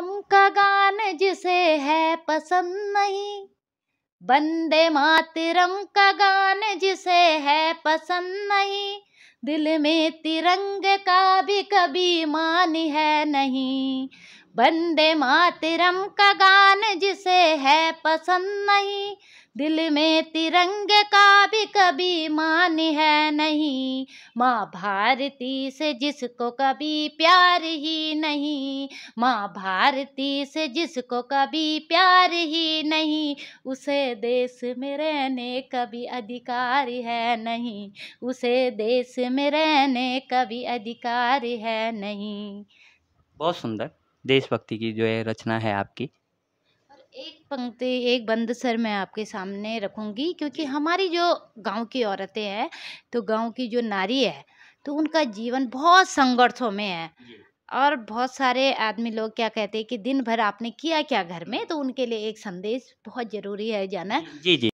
करम का गान जिसे है पसंद नहीं बंदे मातरम का गान जिसे है पसंद नहीं दिल में तिरंग का भी कभी मान है नहीं बंदे मातरम का गान जिसे है पसंद नहीं दिल में तिरंग का भी कभी मान है नहीं माँ भारती से जिसको कभी प्यार ही नहीं माँ भारती से जिसको कभी प्यार ही नहीं उसे देश में रहने कभी अधिकार है नहीं उसे देश में रहने कभी अधिकार है नहीं बहुत सुंदर देशभक्ति की जो है रचना है आपकी एक पंक्ति एक बंद सर मैं आपके सामने रखूंगी क्योंकि हमारी जो गांव की औरतें हैं तो गांव की जो नारी है तो उनका जीवन बहुत संघर्षों में है और बहुत सारे आदमी लोग क्या कहते हैं कि दिन भर आपने किया क्या घर में तो उनके लिए एक संदेश बहुत ज़रूरी है जाना जी जी